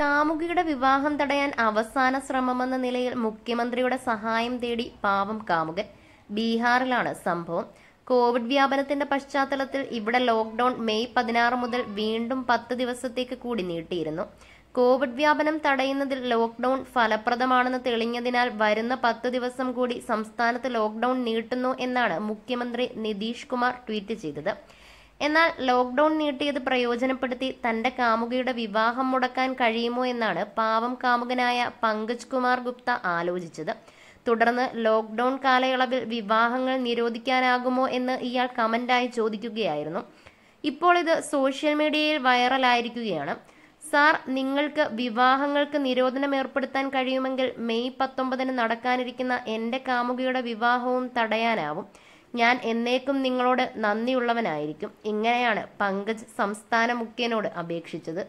കാമുകിയുടെ വിവാഹം തടയാൻ അവസാന ശ്രമമെന്ന നിലയിൽ മുഖ്യമന്ത്രിയുടെ സഹായം തേടി പാവം കാമുകൻ ബീഹാറിലാണ് സംഭവം കോവിഡ് വ്യാപനത്തിന്റെ പശ്ചാത്തലത്തിൽ ഇവിടെ ലോക്ക്ഡൌൺ മെയ് പതിനാറ് മുതൽ വീണ്ടും പത്ത് ദിവസത്തേക്ക് കൂടി നീട്ടിയിരുന്നു കോവിഡ് വ്യാപനം തടയുന്നതിൽ ലോക്ക്ഡൌൺ ഫലപ്രദമാണെന്ന് തെളിഞ്ഞതിനാൽ വരുന്ന പത്ത് ദിവസം കൂടി സംസ്ഥാനത്ത് ലോക്ക്ഡൌൺ നീട്ടുന്നു എന്നാണ് മുഖ്യമന്ത്രി നിതീഷ് കുമാർ ട്വീറ്റ് ചെയ്തത് എന്നാൽ ലോക്ക്ഡൌൺ നീട്ടിയത് പ്രയോജനപ്പെടുത്തി തന്റെ കാമുകിയുടെ വിവാഹം മുടക്കാൻ കഴിയുമോ എന്നാണ് പാവം കാമുകനായ പങ്കജ് കുമാർ ഗുപ്ത ആലോചിച്ചത് തുടർന്ന് ലോക്ക്ഡൌൺ കാലയളവിൽ വിവാഹങ്ങൾ നിരോധിക്കാനാകുമോ എന്ന് ഇയാൾ കമന്റായി ചോദിക്കുകയായിരുന്നു ഇപ്പോൾ ഇത് സോഷ്യൽ മീഡിയയിൽ വൈറലായിരിക്കുകയാണ് സാർ നിങ്ങൾക്ക് വിവാഹങ്ങൾക്ക് നിരോധനം ഏർപ്പെടുത്താൻ കഴിയുമെങ്കിൽ മെയ് പത്തൊമ്പതിന് നടക്കാനിരിക്കുന്ന എന്റെ കാമുകിയുടെ വിവാഹവും തടയാനാവും ഞാൻ എന്നേക്കും നിങ്ങളോട് നന്ദിയുള്ളവനായിരിക്കും ഇങ്ങനെയാണ് പങ്കജ് സംസ്ഥാന മുഖ്യനോട് അപേക്ഷിച്ചത്